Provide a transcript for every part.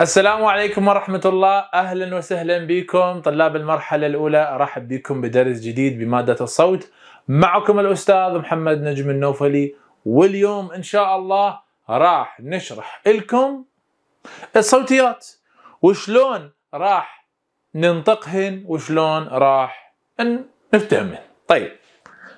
السلام عليكم ورحمة الله أهلا وسهلا بكم طلاب المرحلة الأولى أرحب بكم بدرس جديد بمادة الصوت معكم الأستاذ محمد نجم النوفلي واليوم إن شاء الله راح نشرح لكم الصوتيات وشلون راح ننطقهن وشلون راح نفتهمهن طيب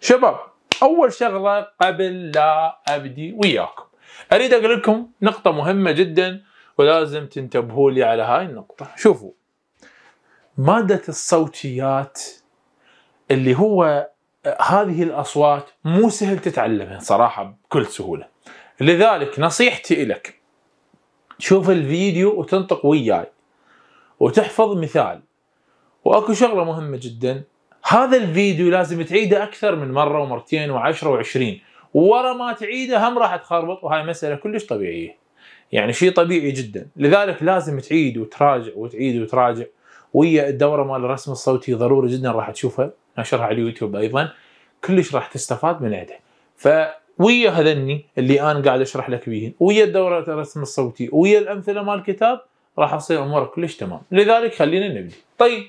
شباب أول شغلة قبل لا أبدي وياكم أريد أقول لكم نقطة مهمة جداً ولازم تنتبهوا لي على هاي النقطة شوفوا مادة الصوتيات اللي هو هذه الأصوات مو سهل تتعلمها صراحة بكل سهولة لذلك نصيحتي لك شوف الفيديو وتنطق وياي وتحفظ مثال واكو شغله مهمه جدا هذا الفيديو لازم تعيده اكثر من مره ومرتين وعشرة وعشرين ورا ما تعيده هم راح تخربط وهاي مساله كلش طبيعيه يعني شيء طبيعي جدا لذلك لازم تعيد وتراجع وتعيد وتراجع ويا الدوره مال الرسم الصوتي ضروري جدا راح تشوفها نشرها على اليوتيوب ايضا كلش راح تستفاد من عندها ف ويا هذني اللي انا قاعد اشرح لك به ويا دوره الرسم الصوتي ويا الامثله مال الكتاب راح تصير امورك كلش تمام لذلك خلينا نبدي طيب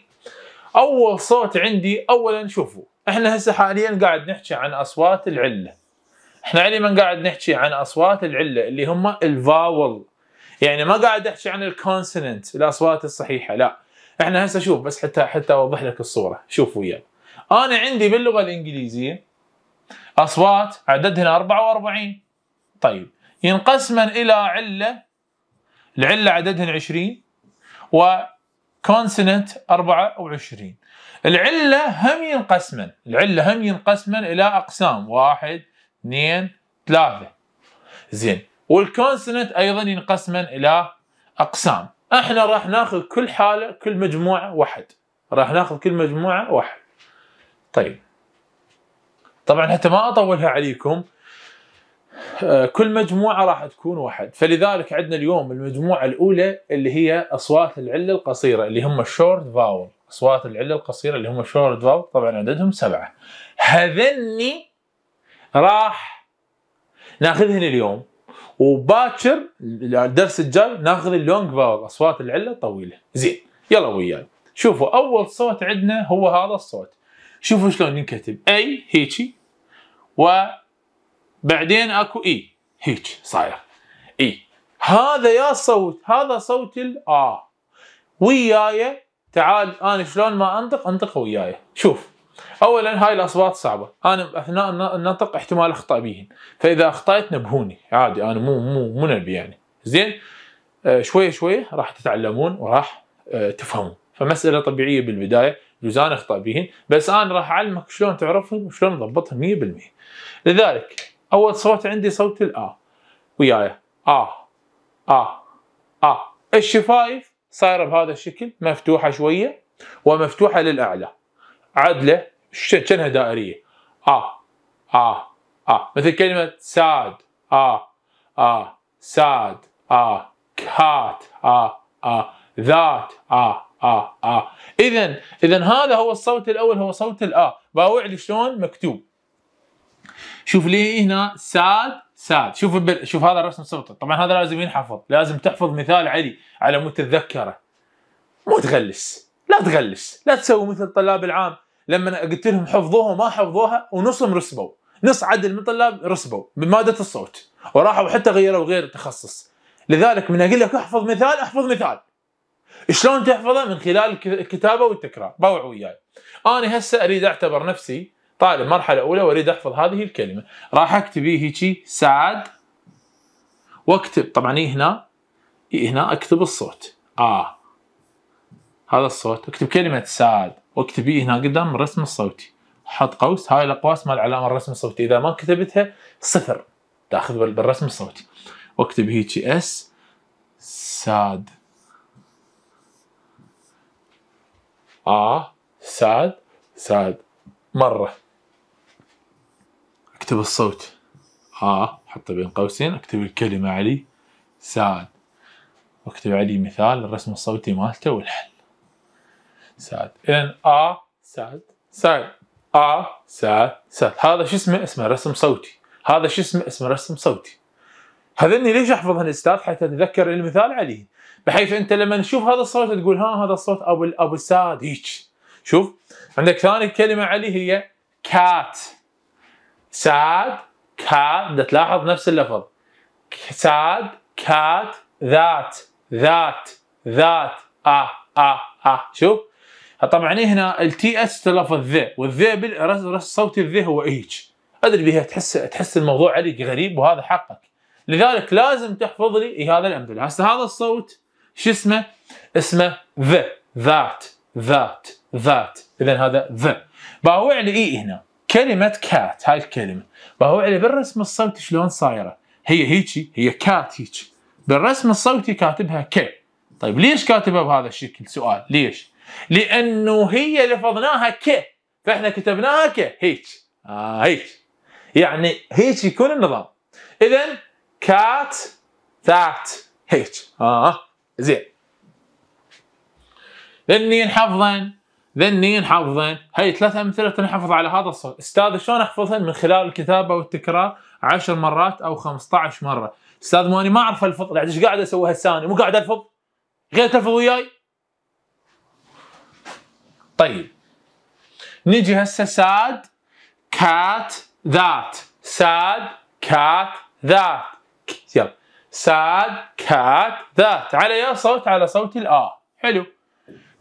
اول صوت عندي اولا شوفوا احنا هسه حاليا قاعد نحكي عن اصوات العله احنا علما يعني قاعد نحكي عن اصوات العله اللي هم الفاول يعني ما قاعد احكي عن الكونسننت الاصوات الصحيحه لا احنا هسه شوف بس حتى حتى اوضح لك الصوره شوف وياي انا عندي باللغه الانجليزيه اصوات عددهن 44 طيب ينقسمن الى عله العله عددهن 20 و كونسننت 24 العله هم ينقسمن العله هم ينقسمن الى اقسام واحد اثنين ثلاثة زين والكونسنت ايضا ينقسم الى اقسام احنا راح ناخذ كل حالة كل مجموعة واحد راح ناخذ كل مجموعة واحد طيب طبعا حتى ما اطولها عليكم آه، كل مجموعة راح تكون واحد فلذلك عندنا اليوم المجموعة الأولى اللي هي أصوات العلة القصيرة اللي هم الشورت فاول أصوات العلة القصيرة اللي هم الشورت فاول طبعا عددهم سبعة هذني راح ناخذهن اليوم وباكر الدرس الجاي ناخذ اللونج فاول اصوات العله الطويله زين يلا وياي شوفوا اول صوت عندنا هو هذا الصوت شوفوا شلون ينكتب اي هيجي وبعدين اكو اي e هيج صاير اي e. هذا يا صوت هذا صوت آه. وياي تعال انا شلون ما انطق انطق وياي شوف اولا هاي الاصوات صعبه انا اثناء النطق احتمال اخطا بيهن فاذا اخطات نبهوني عادي انا مو مو مو نبي يعني زين آه شوي شوي راح تتعلمون وراح آه تفهمون فمساله طبيعيه بالبدايه جوزان اخطا بيهن بس انا راح اعلمك شلون تعرفهم وشلون تضبطهم 100% لذلك اول صوت عندي صوت الا وياي اه اه اه الشفايف صايره بهذا الشكل مفتوحه شويه ومفتوحه للاعلى عدله كانها دائريه اه اه اه مثل كلمه ساد اه اه ساد اه كات اه اه ذات اه اه اه اذا اذا هذا هو الصوت الاول هو صوت الا باوع لي شلون مكتوب شوف لي هنا ساد ساد شوف بل... شوف هذا الرسم صوته طبعا هذا لازم ينحفظ لازم تحفظ مثال علي على مود مو تغلس لا تغلس لا تسوي مثل الطلاب العام لما قلت لهم حفظوها وما حفظوها ونصهم رسبوا نص عدل من الطلاب رسبوا بماده الصوت وراحوا حتى غيروا غير التخصص لذلك من اقول لك احفظ مثال احفظ مثال شلون تحفظه من خلال الكتابه والتكرار باوع وياي انا هسه اريد اعتبر نفسي طالب مرحله اولى واريد احفظ هذه الكلمه راح اكتب هيك سعد واكتب طبعا هنا هنا اكتب الصوت اه هذا الصوت اكتب كلمة سعد واكتبيه هنا قدام الرسم الصوتي حط قوس هاي الأقواس مال علامة الرسم الصوتي إذا ما كتبتها صفر تاخذ بالرسم الصوتي واكتب هيجي اس ساد آ ساد ساد مرة اكتب الصوت آ حطه بين قوسين اكتب الكلمة علي ساد واكتب علي مثال الرسم الصوتي مالته والحل سعد إذا آ سعد سعد آ سعد سعد هذا شو اسمه؟ اسمه رسم صوتي هذا شو اسمه؟ اسمه رسم صوتي هذني ليش احفظهن استاذ حتى اتذكر المثال عليه بحيث انت لما تشوف هذا الصوت تقول ها هذا الصوت ابو ابو سعد هيك شوف عندك ثاني كلمه علي هي كات سعد كات تلاحظ نفس اللفظ سعد كات ذات ذات ذات اه اه اه شوف طبعا هنا التي اس تلفظ ذي والذي بالرس صوت الذي هو ايتش ادري بها تحس تحس الموضوع عليك غريب وهذا حقك لذلك لازم تحفظ لي هذا الامثله هسه هذا الصوت شو اسمه؟ اسمه ذا ذات ذات ذات اذا هذا ذا باوع لي يعني اي هنا كلمه كات هاي الكلمه باوع لي يعني بالرسم الصوتي شلون صايره هي هيجي هي كات هيجي بالرسم الصوتي كاتبها ك طيب ليش كاتبها بهذا الشكل سؤال ليش لانه هي لفظناها ك فاحنا كتبناها ك هيك آه هيك يعني هيك يكون النظام اذا كات ذات هيك اه زين ذنين حفظا ذنين حفظا هي ثلاث امثله تنحفظ على هذا الصوت استاذ شلون احفظهن من خلال الكتابه والتكرار 10 مرات او 15 مره استاذ ماني ما اعرف الفض يعني ايش قاعد اسوي هالثاني مو قاعد ألفظ غير تلفظ وياي طيب نجي هسه ساد كات ذات ساد كات ذات يلا ساد كات ذات على يا صوت على صوت الا حلو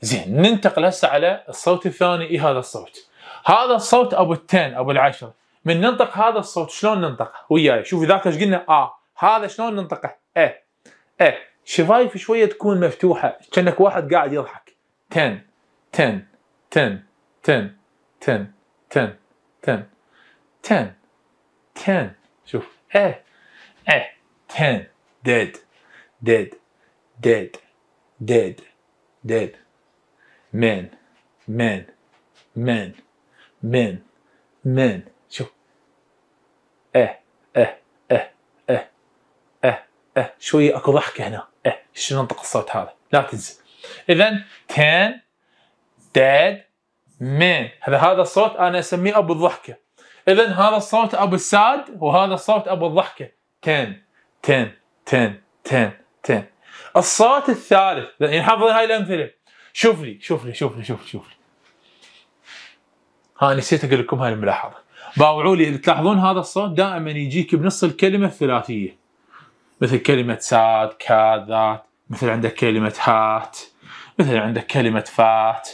زين ننتقل هسه على الصوت الثاني اي هذا الصوت هذا الصوت ابو التن ابو العشر من ننطق هذا الصوت شلون ننطقه وياي شوف ذاك ايش قلنا اه هذا شلون ننطقه اه اه شفايف شويه تكون مفتوحه كانك واحد قاعد يضحك تن تن ten, ten, ten, ten, ten, ten, ten. شوف ايه ايه ten dead dead dead dead dead man man man man man شوف ايه ايه ايه ايه ايه ايه شوية اكو ضحكة هنا ايه شنو ننطق الصوت هذا لا تنسى اذا ten dead man هذا هذا الصوت انا اسميه ابو الضحكه اذا هذا الصوت ابو الساد وهذا الصوت ابو الضحكه تن تن تن تن تن الصوت الثالث يعني حافظ هاي الامثله شوف لي شوف لي شوف لي شوف لي شوف لي ها نسيت اقول لكم هاي الملاحظه باوعوا لي تلاحظون هذا الصوت دائما يجيك بنص الكلمه الثلاثيه مثل كلمه ساد كاد ذات مثل عندك كلمه هات مثل عندك كلمه فات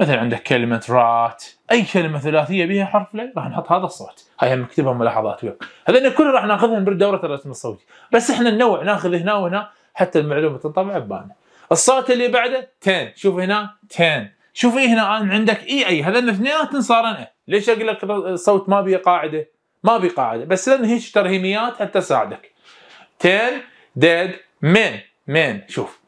مثلا عندك كلمة رات أي كلمة ثلاثية بها حرف لي راح نحط هذا الصوت هاي هم نكتبها ملاحظات وياك هذين كله راح ناخذهم بالدورة الرسم الصوتي بس احنا ننوع ناخذ هنا وهنا حتى المعلومة تنطبع ببالنا الصوت اللي بعده تين شوف هنا تين شوف إيه هنا عندك اي اي هذين اثنيناتهم صارن إيه ليش اقول لك الصوت ما بيه قاعدة ما بيه قاعدة بس لأن هيك ترهيميات حتى تساعدك تين ديد من من شوف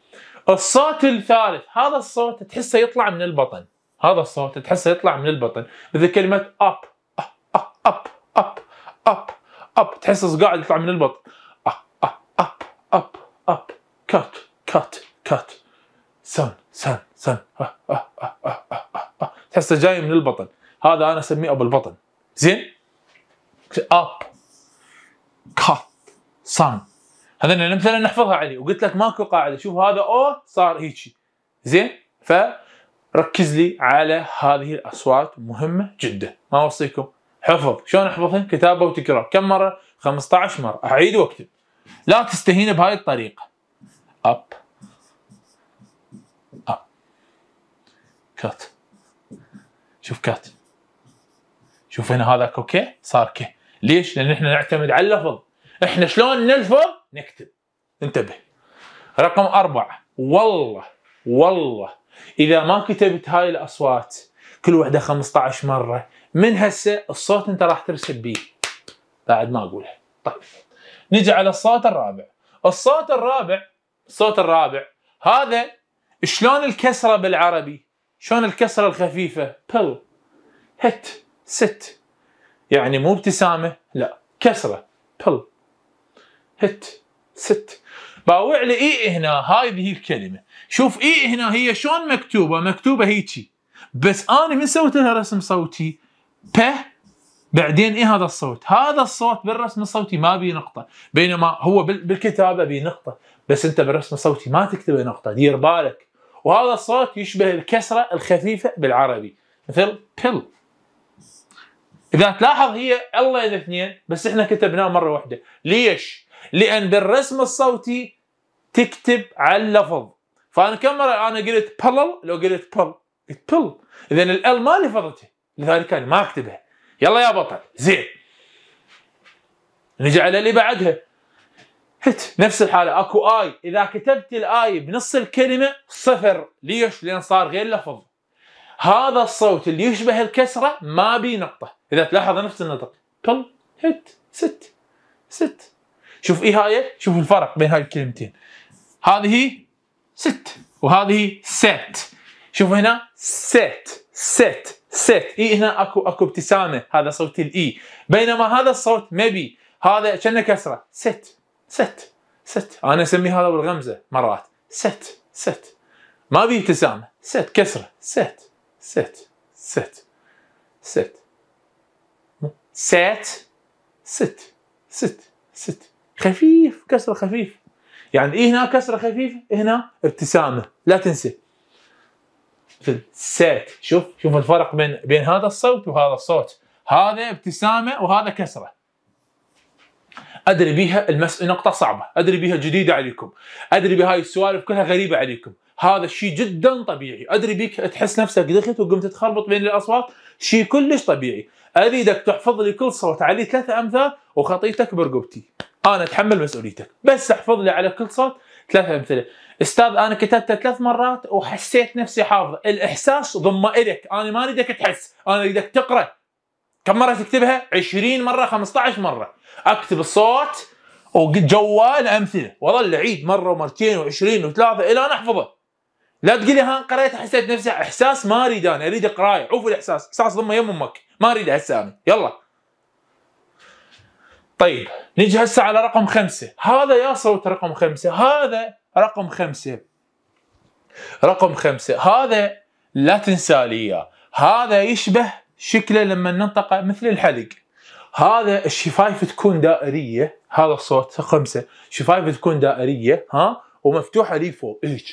الصوت الثالث هذا الصوت تحسه يطلع من البطن هذا الصوت تحسه يطلع من البطن مثل كلمه اب اب اب اب اب اب تحسه قاعد يطلع من البطن اب اب اب اب كات كات كات سن سن سن تحسه جاي من البطن هذا انا اسميه ابو البطن زين اب كات سن هذا الامثله نحفظها علي وقلت لك ماكو قاعده شوف هذا او صار هيجي زين ف ركز لي على هذه الاصوات مهمه جدا ما اوصيكم حفظ شلون احفظها كتابه وتكرار كم مره 15 مره اعيد واكتب لا تستهين بهاي الطريقه اب اب كات شوف كات شوف هنا هذا اوكي صار كي ليش؟ لان احنا نعتمد على اللفظ احنا شلون نلفظ نكتب انتبه رقم أربعة والله والله اذا ما كتبت هاي الاصوات كل وحده 15 مره من هسه الصوت انت راح ترسب بيه بعد ما اقولها طيب نجي على الصوت الرابع الصوت الرابع الصوت الرابع هذا شلون الكسره بالعربي شلون الكسره الخفيفه بل هت ست يعني مو ابتسامه لا كسره بل هت ست باوع لي إيه هنا هاي هي الكلمه شوف اي هنا هي شلون مكتوبه مكتوبه هيجي بس انا من سويت لها رسم صوتي ب بعدين ايه هذا الصوت هذا الصوت بالرسم الصوتي ما بيه نقطه بينما هو بالكتابه بيه نقطه بس انت بالرسم الصوتي ما تكتب نقطه دير بالك وهذا الصوت يشبه الكسره الخفيفه بالعربي مثل بل اذا تلاحظ هي الله الاثنين بس احنا كتبناه مره واحده ليش لان بالرسم الصوتي تكتب على اللفظ فانا كم مره انا قلت بلل لو قلت بل قلت بل اذا الال ما لفظته لذلك انا ما اكتبها يلا يا بطل زين نجي على اللي بعدها هت نفس الحاله اكو اي اذا كتبت الاي بنص الكلمه صفر ليش؟ لان صار غير لفظ هذا الصوت اللي يشبه الكسره ما بي نقطه اذا تلاحظ نفس النطق بل هت ست ست شوف ايه هاي شوف الفرق بين هاي الكلمتين هذه ست وهذه ست شوفوا هنا ست ست ست اي هنا اكو اكو ابتسامه هذا صوت الاي بينما هذا الصوت مبي هذا كنا كسره ست ست ست انا اسمي هذا بالغمزه مرات ست ست ما بي ابتسامه ست كسره ست ست ست ست ست ست ست ست خفيف كسره خفيف يعني إيه هنا كسرة خفيفة إيه هنا ابتسامة لا تنسى السات شوف شوف الفرق بين بين هذا الصوت وهذا الصوت هذا ابتسامة وهذا كسرة أدري بيها المس... نقطة صعبة أدري بيها جديدة عليكم أدري بهاي السوالف كلها غريبة عليكم هذا الشيء جدا طبيعي أدري بيك تحس نفسك دخلت وقمت تخربط بين الأصوات شيء كلش طبيعي أريدك تحفظ لي كل صوت عليه ثلاثة أمثال وخطيتك برقبتي انا اتحمل مسؤوليتك بس احفظ لي على كل صوت ثلاث امثله استاذ انا كتبتها ثلاث مرات وحسيت نفسي حافظه الاحساس ضمه الك انا ما اريدك تحس انا اريدك تقرا كم مره تكتبها 20 مره 15 مره اكتب الصوت وجوال امثله واظل اعيد مره ومرتين وعشرين وثلاثه الى ان احفظه لا تقول لي ها قريت حسيت نفسي احساس ما اريد انا اريد قرايه عوف الاحساس احساس ضمه يم امك ما اريد هسه انا يلا طيب نجي هسه على رقم خمسة هذا يا صوت رقم خمسة هذا رقم خمسة رقم خمسة هذا لا تنسى لي إياه هذا يشبه شكله لما ننطقه مثل الحلق هذا الشفايف تكون دائرية هذا الصوت خمسة شفايف تكون دائرية ها ومفتوحة لي فوق هيك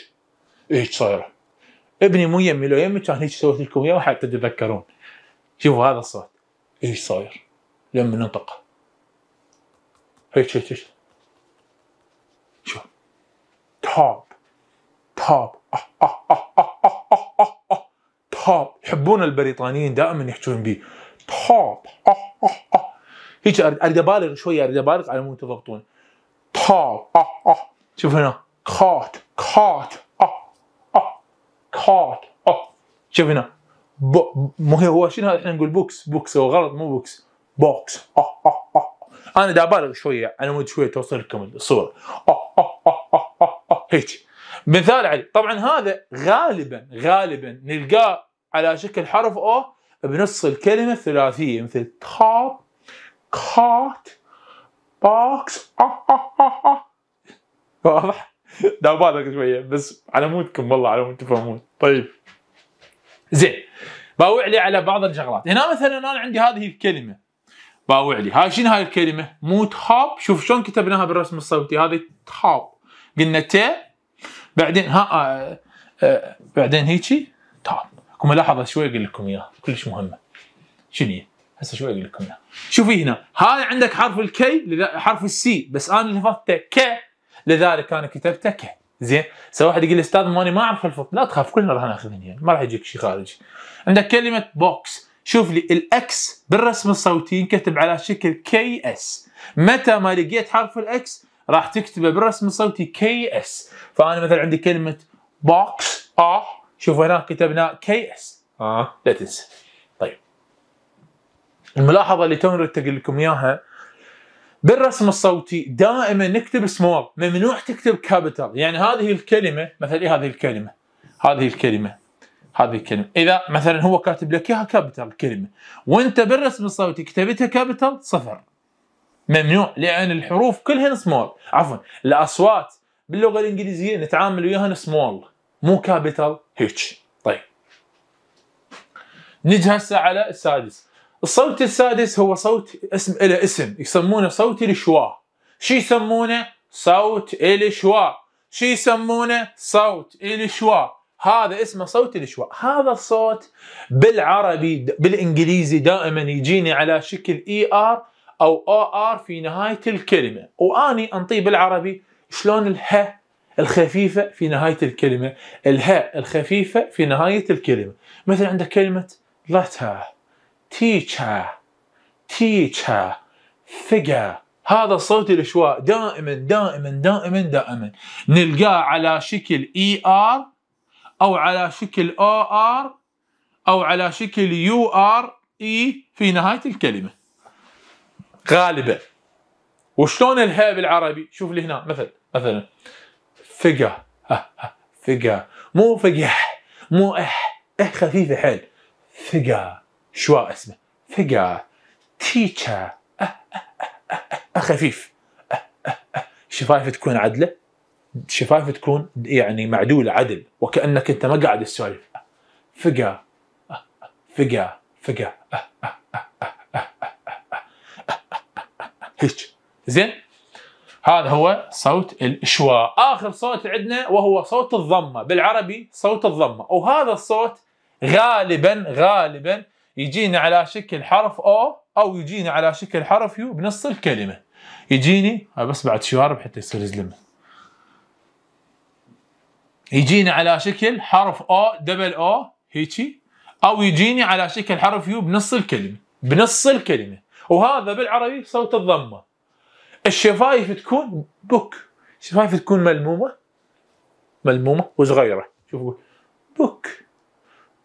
هيك صايرة ابني مو يمي لو يمي كان هيك سويت لكم اياه حتى تتذكرون شوفوا هذا الصوت هيك صاير لما ننطقه هيك هيك هيك شوف توب توب آه يحبون البريطانيين دائما يحجون به توب هيك اريد ابالغ شويه اريد ابالغ على مو تضبطون. توب ah, ah. شوف هنا كات كات كات شوف هنا مو هو شنو احنا نقول بوكس بوكس هو غلط مو بوكس بوكس انا دا ابالغ شويه على مود شويه توصل لكم الصوره هيك مثال علي طبعا هذا غالبا غالبا نلقاه على شكل حرف او بنص الكلمه الثلاثيه مثل توب كات بوكس واضح؟ دا ابالغ شويه بس على مودكم والله على مود تفهمون طيب زين باوع لي على بعض الشغلات هنا مثلا انا عندي هذه الكلمه باوعلي هاي شنو هاي الكلمه مو تخاب شوف شلون كتبناها بالرسم الصوتي هذه تخاب قلنا ت بعدين ها آه آه بعدين هيجي تاب اكو ملاحظه شوي اقول لكم اياها كلش مهمه شنو هي؟ هسه شوي اقول لكم اياها شوفي هنا هاي عندك حرف الكي حرف السي بس انا لفظته ك لذلك انا كتبته ك زين سواء واحد يقول لي استاذ ماني ما اعرف الفط لا تخاف كلنا راح ناخذ هنا ما راح يجيك شيء خارجي عندك كلمه بوكس شوف لي الاكس بالرسم الصوتي ينكتب على شكل كي اس متى ما لقيت حرف الاكس راح تكتبه بالرسم الصوتي كي اس فانا مثلا عندي كلمه بوكس اه شوف هنا كتبنا كي اس اه لا تنسى طيب الملاحظه اللي تو اريد لكم اياها بالرسم الصوتي دائما نكتب سمول ممنوع تكتب كابيتال يعني هذه الكلمه مثلا إيه هذه الكلمه هذه الكلمه هذه الكلمه اذا مثلا هو كاتب لك اياها كابيتال كلمه وانت بالرسم الصوتي كتبتها كابيتال صفر ممنوع لان الحروف كلها سمول عفوا الاصوات باللغه الانجليزيه نتعامل وياها سمول مو كابيتال هيتش طيب نجي هسه على السادس الصوت السادس هو صوت اسم له اسم يسمونه صوت الشوا شو يسمونه صوت الشوا شو يسمونه صوت الشوا هذا اسمه صوت الشواء هذا الصوت بالعربي بالانجليزي دائما يجيني على شكل اي e ار او او ار في نهايه الكلمه واني انطيه بالعربي شلون الها الخفيفه في نهايه الكلمه الها الخفيفه في نهايه الكلمه مثل عندك كلمه letter teacher teacher figure هذا صوت الاشواء دائما دائما دائما دائما نلقاه على شكل اي e ER ار أو على شكل أو آر أو على شكل يو آر إي في نهاية الكلمة غالبا وشلون الهاء بالعربي شوف لي هنا مثل مثلا فقه فقه مو فقح مو اح اح خفيفه حيل فقه شواء اسمه فقه تيتشر خفيف شفايفه تكون عدله شفايفه تكون يعني معدوله عدل وكانك انت ما قاعد تسولف فقا فقا فقا هيك زين هذا هو صوت الشواء اخر صوت عندنا وهو صوت الضمه بالعربي صوت الضمه وهذا الصوت غالبا غالبا يجينا على شكل حرف او او يجينا على شكل حرف يو بنص الكلمه يجيني بس بعد شوارب حتى يصير زلمه يجيني على شكل حرف او دبل او هيجي او يجيني على شكل حرف يو بنص الكلمه بنص الكلمه وهذا بالعربي صوت الضمه الشفايف تكون بوك الشفايف تكون ملمومه ملمومه وصغيره شوفوا بوك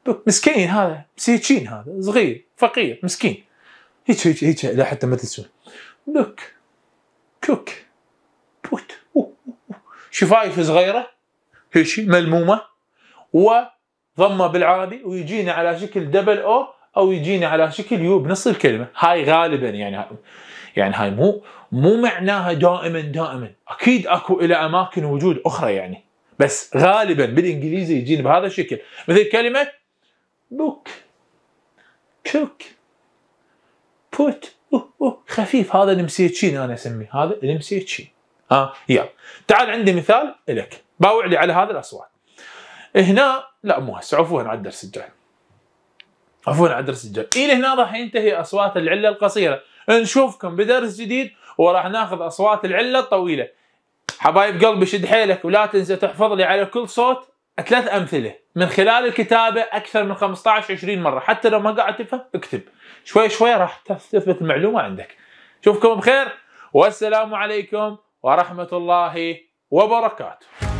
بوك مسكين هذا مسكين هذا صغير فقير مسكين هيك هيك هيك لا حتى ما تنسون بوك كوك بوت شفايف صغيره هيشي ملمومه وضمه بالعربي ويجينا على شكل دبل او او يجينا على شكل يو بنص الكلمه هاي غالبا يعني يعني هاي مو مو معناها دائما دائما اكيد اكو الى اماكن وجود اخرى يعني بس غالبا بالانجليزي يجينا بهذا الشكل مثل كلمه بوك كوك بوت أوه أوه خفيف هذا نمسيتشين انا اسميه هذا نمسيتشين ها آه يلا تعال عندي مثال لك باوع لي على هذه الاصوات هنا لا مو هسه عفوا على الدرس الجاي عفوا على الدرس الجاي الى هنا راح ينتهي اصوات العله القصيره نشوفكم بدرس جديد وراح ناخذ اصوات العله الطويله حبايب قلبي شد حيلك ولا تنسى تحفظ لي على كل صوت ثلاث امثله من خلال الكتابه اكثر من 15 20 مره حتى لو ما قاعد تفهم اكتب شوي شوي راح تثبت المعلومه عندك اشوفكم بخير والسلام عليكم ورحمه الله وبركاته